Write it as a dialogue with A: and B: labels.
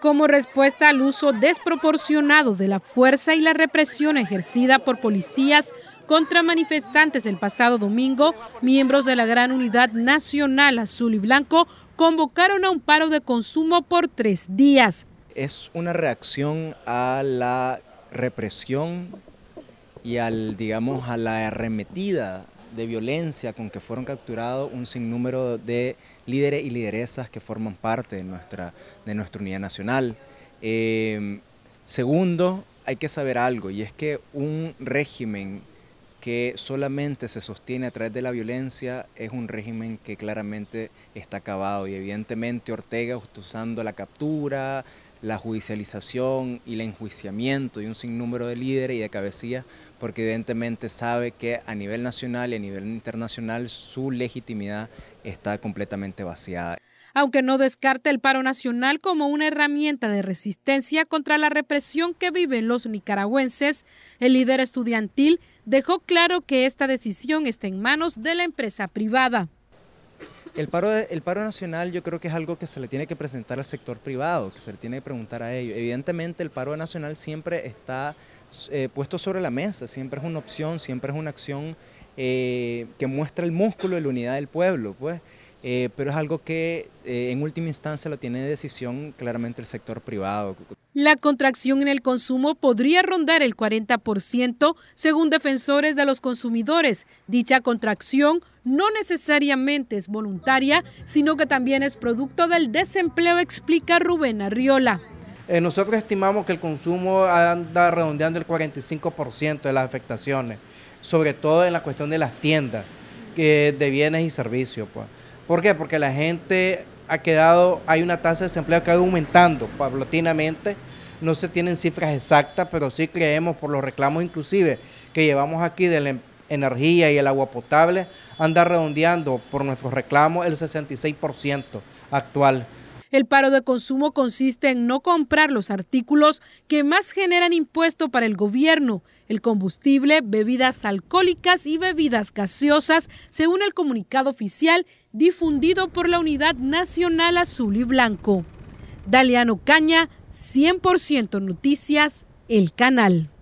A: Como respuesta al uso desproporcionado de la fuerza y la represión ejercida por policías contra manifestantes el pasado domingo, miembros de la Gran Unidad Nacional Azul y Blanco convocaron a un paro de consumo por tres días.
B: Es una reacción a la represión y al, digamos, a la arremetida de violencia con que fueron capturados un sinnúmero de líderes y lideresas que forman parte de nuestra, de nuestra unidad nacional. Em, segundo, hay que saber algo, y es que un régimen que solamente se sostiene a través de la violencia es un régimen que claramente está acabado y evidentemente Ortega usando la captura, la judicialización y el enjuiciamiento de un sinnúmero de líderes y de cabecillas, porque evidentemente sabe que a nivel nacional y a nivel internacional su legitimidad está completamente vaciada.
A: Aunque no descarta el paro nacional como una herramienta de resistencia contra la represión que viven los nicaragüenses, el líder estudiantil dejó claro que esta decisión está en manos de la empresa privada.
B: El paro, el paro nacional yo creo que es algo que se le tiene que presentar al sector privado, que se le tiene que preguntar a ellos. Evidentemente el paro nacional siempre está eh, puesto sobre la mesa, siempre es una opción, siempre es una acción eh, que muestra el músculo y la unidad del pueblo, pues. Eh, pero es algo que en última instancia lo tiene de decisión claramente el sector privado.
A: La contracción en el consumo podría rondar el 40% según defensores de los consumidores. Dicha contracción no necesariamente es voluntaria, sino que también es producto del desempleo, explica Rubén Arriola.
C: Eh, nosotros estimamos que el consumo anda redondeando el 45% de las afectaciones, sobre todo en la cuestión de las tiendas de bienes y servicios. Pues. ¿Por qué? Porque la gente ha quedado, hay una tasa de desempleo que ha ido aumentando paulatinamente. No se tienen cifras exactas, pero sí creemos por los reclamos inclusive que llevamos aquí del empleo energía y el agua potable anda redondeando por nuestros reclamos el 66% actual.
A: El paro de consumo consiste en no comprar los artículos que más generan impuesto para el gobierno. El combustible, bebidas alcohólicas y bebidas gaseosas, según el comunicado oficial difundido por la Unidad Nacional Azul y Blanco. Daliano Caña, 100% Noticias, el canal.